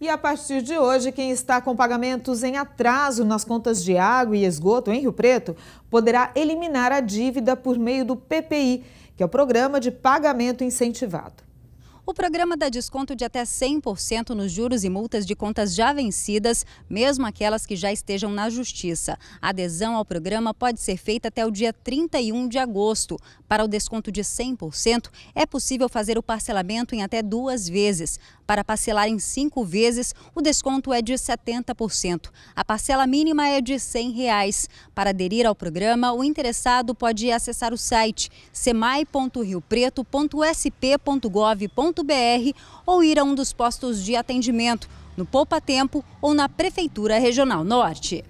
E a partir de hoje, quem está com pagamentos em atraso nas contas de água e esgoto em Rio Preto poderá eliminar a dívida por meio do PPI, que é o Programa de Pagamento Incentivado. O programa dá desconto de até 100% nos juros e multas de contas já vencidas, mesmo aquelas que já estejam na Justiça. A adesão ao programa pode ser feita até o dia 31 de agosto. Para o desconto de 100%, é possível fazer o parcelamento em até duas vezes. Para parcelar em cinco vezes, o desconto é de 70%. A parcela mínima é de R$ 100. Reais. Para aderir ao programa, o interessado pode acessar o site semai.riopreto.sp.gov.br BR ou ir a um dos postos de atendimento no Poupa Tempo ou na Prefeitura Regional Norte.